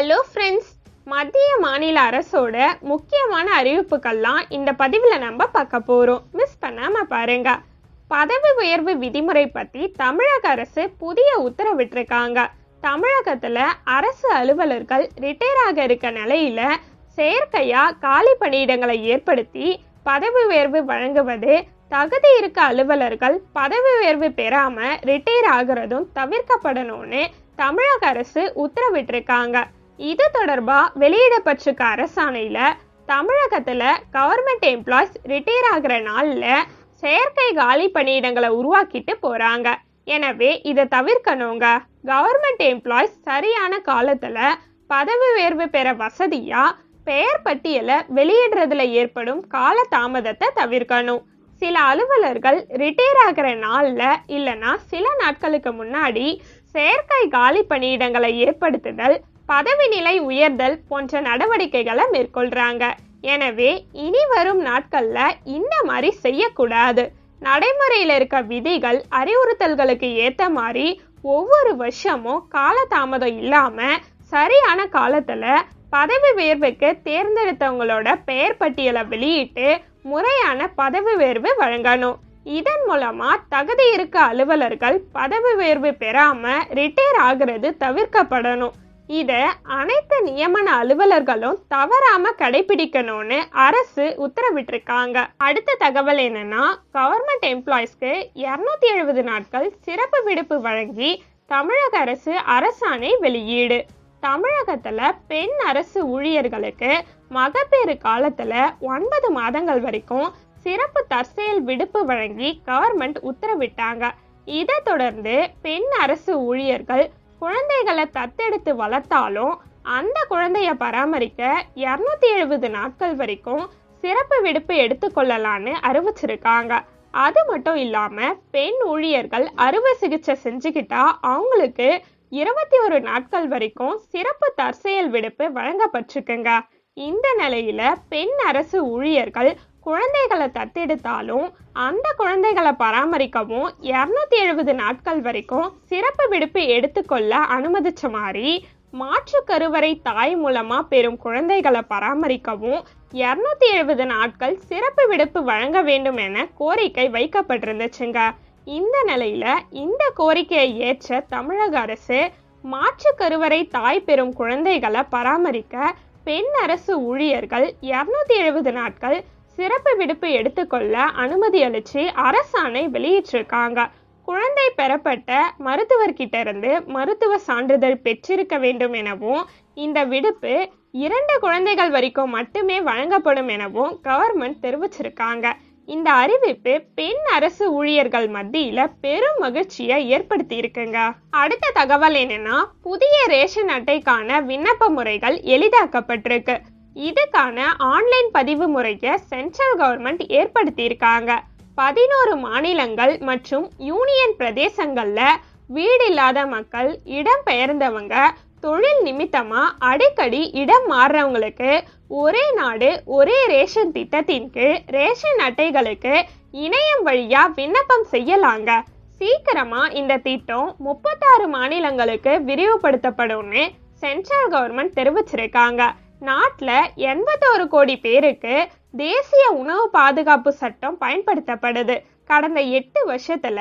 hello friends மத்திய மாநில அரசோட முக்கியமான அறிவிப்புகள்லாம் இந்த பதிவில் நம்ம பார்க்க போகிறோம் மிஸ் பண்ணாமல் பாருங்க பதவி உயர்வு விதிமுறை பற்றி தமிழக அரசு புதிய உத்தரவிட்டிருக்காங்க தமிழகத்தில் அரசு அலுவலர்கள் ரிட்டையர் ஆக இருக்க நிலையில் செயற்கையாக காலி பணியிடங்களை ஏற்படுத்தி பதவி உயர்வு வழங்குவது தகுதி இருக்க அலுவலர்கள் பதவி உயர்வு பெறாமல் ரிட்டையர் ஆகிறதும் தவிர்க்கப்படணும்னு தமிழக அரசு உத்தரவிட்டிருக்காங்க இது தொடர்பாக வெளியிடப்பட்டிருக்க அரசாணையில் தமிழகத்தில் கவர்மெண்ட் எம்ப்ளாய்ஸ் ரிட்டையர் ஆகிற நாளில் செயற்கை காலி பணியிடங்களை உருவாக்கிட்டு போகிறாங்க எனவே இதை தவிர்க்கணுங்க கவர்மெண்ட் எம்ப்ளாய்ஸ் சரியான காலத்தில் பதவி உயர்வு பெற வசதியாக பெயர் பட்டியலை வெளியிடுறதுல ஏற்படும் கால தாமதத்தை தவிர்க்கணும் சில அலுவலர்கள் ரிட்டையர் ஆகிற நாளில் இல்லைன்னா சில நாட்களுக்கு முன்னாடி செயற்கை காலி பணியிடங்களை ஏற்படுத்துதல் பதவி நிலை உயர்தல் போன்ற நடவடிக்கைகளை மேற்கொள்றாங்க எனவே இனி வரும் நாட்கள்ல இந்த மாதிரி செய்யக்கூடாது நடைமுறையில் இருக்க விதிகள் அறிவுறுத்தல்களுக்கு ஏற்ற மாதிரி ஒவ்வொரு வருஷமும் காலதாமதம் இல்லாம சரியான காலத்துல பதவி உயர்வுக்கு தேர்ந்தெடுத்தவங்களோட பெயர் பட்டியலை வெளியிட்டு முறையான பதவி உயர்வு வழங்கணும் இதன் மூலமா தகுதி இருக்க அலுவலர்கள் பதவி உயர்வு பெறாம ரிட்டையர் ஆகிறது தவிர்க்கப்படணும் இதை அனைத்து நியமன அலுவலர்களும் தவறாம கடைபிடிக்கணும்னு அரசு உத்தரவிட்டிருக்காங்க அடுத்த தகவல் என்னன்னா கவர்மெண்ட் எம்ப்ளாய்ஸ்க்கு இரநூத்தி எழுபது நாட்கள் சிறப்பு விடுப்பு வழங்கி தமிழக அரசு அரசாணை வெளியீடு தமிழகத்துல பெண் அரசு ஊழியர்களுக்கு மகப்பேறு காலத்துல ஒன்பது மாதங்கள் வரைக்கும் சிறப்பு தற்செயல் விடுப்பு வழங்கி கவர்மெண்ட் உத்தரவிட்டாங்க இதை தொடர்ந்து பெண் அரசு ஊழியர்கள் குழந்தைகளை தத்தெடுத்து வளர்த்தாலும் அந்த குழந்தைய பராமரிக்க இரநூத்தி எழுபது நாட்கள் வரைக்கும் சிறப்பு விடுப்பு எடுத்துக்கொள்ளலான்னு அறிவிச்சிருக்காங்க அது மட்டும் இல்லாமல் பெண் ஊழியர்கள் அறுவை சிகிச்சை செஞ்சுக்கிட்டா அவங்களுக்கு இருபத்தி ஒரு நாட்கள் வரைக்கும் சிறப்பு தற்செயல் விடுப்பு வழங்கப்பட்டிருக்குங்க இந்த நிலையில பெண் அரசு ஊழியர்கள் குழந்தைகளை தத்தெடுத்தாலும் அந்த குழந்தைகளை பராமரிக்கவும் இரநூத்தி எழுபது நாட்கள் வரைக்கும் சிறப்பு விடுப்பு எடுத்துக்கொள்ள அனுமதிச்ச மாதிரி மாற்று கருவறை தாய் மூலமாக பெறும் குழந்தைகளை பராமரிக்கவும் இரநூத்தி எழுபது நாட்கள் சிறப்பு விடுப்பு வழங்க வேண்டும் என கோரிக்கை வைக்கப்பட்டிருந்துச்சுங்க இந்த நிலையில் இந்த கோரிக்கையை ஏற்ற தமிழக அரசு மாற்று கருவறை தாய் பெறும் குழந்தைகளை பராமரிக்க பெண் அரசு ஊழியர்கள் இரநூத்தி எழுபது நாட்கள் சிறப்பு விடுப்பு எடுத்துக்கொள்ள அனுமதி அளிச்சு அரசாணை வெளியிட்டிருக்காங்க குழந்தை பெறப்பட்ட மருத்துவர்கிட்ட இருந்து மருத்துவ சான்றிதழ் பெற்றிருக்க வேண்டும் எனவும் இந்த விடுப்பு இரண்டு குழந்தைகள் வரைக்கும் மட்டுமே வழங்கப்படும் எனவும் கவர்மெண்ட் தெரிவிச்சிருக்காங்க இந்த அறிவிப்பு பெண் அரசு ஊழியர்கள் மத்தியில பெரும் மகிழ்ச்சியை ஏற்படுத்தி இருக்குங்க அடுத்த தகவல் என்னன்னா புதிய ரேஷன் அட்டைக்கான விண்ணப்ப முறைகள் எளிதாக்கப்பட்டிருக்கு இதுக்கான ஆன்லைன் பதிவு முறையை சென்ட்ரல் கவர்மெண்ட் ஏற்படுத்தியிருக்காங்க பதினோரு மாநிலங்கள் மற்றும் யூனியன் பிரதேசங்களில் வீடு இல்லாத மக்கள் பெயர்ந்தவங்க தொழில் நிமித்தமாக அடிக்கடி இடம் மாறுறவங்களுக்கு ஒரே நாடு ஒரே ரேஷன் திட்டத்தின் கீழ் ரேஷன் அட்டைகளுக்கு இணையம் வழியாக விண்ணப்பம் செய்யலாங்க சீக்கிரமாக இந்த திட்டம் முப்பத்தாறு மாநிலங்களுக்கு விரிவுபடுத்தப்படும்னு சென்ட்ரல் கவர்மெண்ட் தெரிவிச்சிருக்காங்க நாட்டில் எண்பத்தோரு கோடி பேருக்கு தேசிய உணவு பாதுகாப்பு சட்டம் பயன்படுத்தப்படுது கடந்த எட்டு வருஷத்துல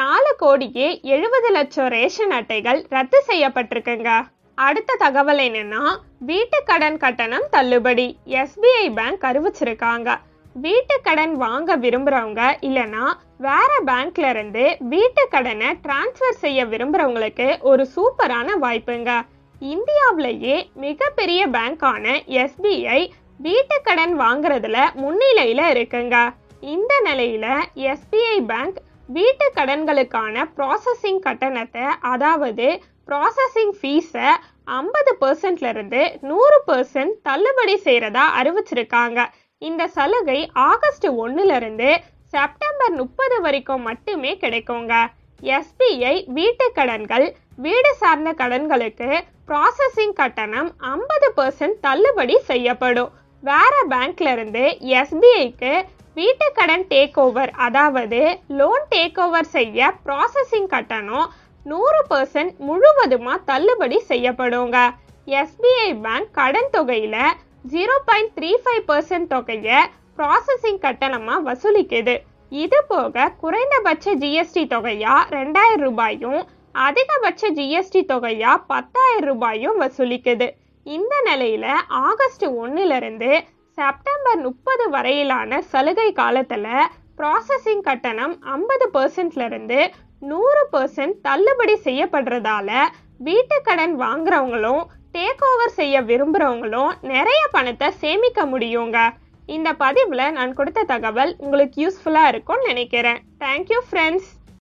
நாலு கோடிக்கு எழுபது லட்சம் ரேஷன் அட்டைகள் ரத்து செய்யப்பட்டிருக்குங்க அடுத்த தகவல் என்னன்னா வீட்டு கடன் கட்டணம் தள்ளுபடி எஸ்பிஐ பேங்க் அறிவிச்சிருக்காங்க வீட்டு கடன் வாங்க விரும்புறவங்க இல்லனா வேற பேங்க்ல இருந்து வீட்டு கடனை டிரான்ஸ்ஃபர் செய்ய விரும்புறவங்களுக்கு ஒரு சூப்பரான வாய்ப்புங்க இந்தியாவிலேயே மிகப்பெரிய பேங்கான எஸ்பிஐ வீட்டு கடன் வாங்குறதுல முன்னிலையில் இருக்குங்க இந்த நிலையில எஸ்பிஐ பேங்க் வீட்டு கடன்களுக்கான ப்ராசஸிங் கட்டணத்தை அதாவது ப்ராசஸிங் ஃபீஸை ஐம்பது இருந்து நூறு பர்சன்ட் தள்ளுபடி செய்கிறதா அறிவிச்சிருக்காங்க இந்த சலுகை ஆகஸ்ட் ஒன்றுலேருந்து செப்டம்பர் முப்பது வரைக்கும் மட்டுமே கிடைக்குங்க எஸ்பிஐ வீட்டு கடன்கள் வீடு சார்ந்த கடன்களுக்கு ப்ராசஸிங் கட்டணம் ஐம்பது பர்சன்ட் தள்ளுபடி செய்யப்படும் வேற பேங்க்ல இருந்து எஸ்பிஐக்கு வீட்டு கடன் டேக் ஓவர் அதாவது லோன் டேக் ஓவர் செய்ய ப்ராசஸிங் கட்டணம் நூறு பர்சன்ட் முழுவதுமா தள்ளுபடி செய்யப்படுங்க எஸ்பிஐ பேங்க் கடன் தொகையில zero point three five percent தொகையை ப்ராசஸிங் கட்டணமா வசூலிக்குது இது போக குறைந்தபட்ச ஜிஎஸ்டி தொகையா ரெண்டாயிரம் ரூபாயும் அதிகபட்ச ஜிஎஸ்டி தொகையா பத்தாயிரம் ரூபாயும் வசூலிக்குது இந்த நிலையில ஆகஸ்ட் ஒன்னுல இருந்து செப்டம்பர் முப்பது வரையிலான சலுகை காலத்துல ப்ராசஸிங் கட்டணம் ஐம்பது பர்சன்ட்ல இருந்து நூறு பர்சன்ட் தள்ளுபடி செய்யப்படுறதால வீட்டு கடன் வாங்குறவங்களும் டேக் ஓவர் செய்ய விரும்புகிறவங்களும் நிறைய பணத்தை சேமிக்க முடியுங்க இந்த பதிவில் நான் கொடுத்த தகவல் உங்களுக்கு யூஸ்ஃபுல்லாக இருக்கும்னு நினைக்கிறேன் தேங்க்யூ ஃப்ரெண்ட்ஸ்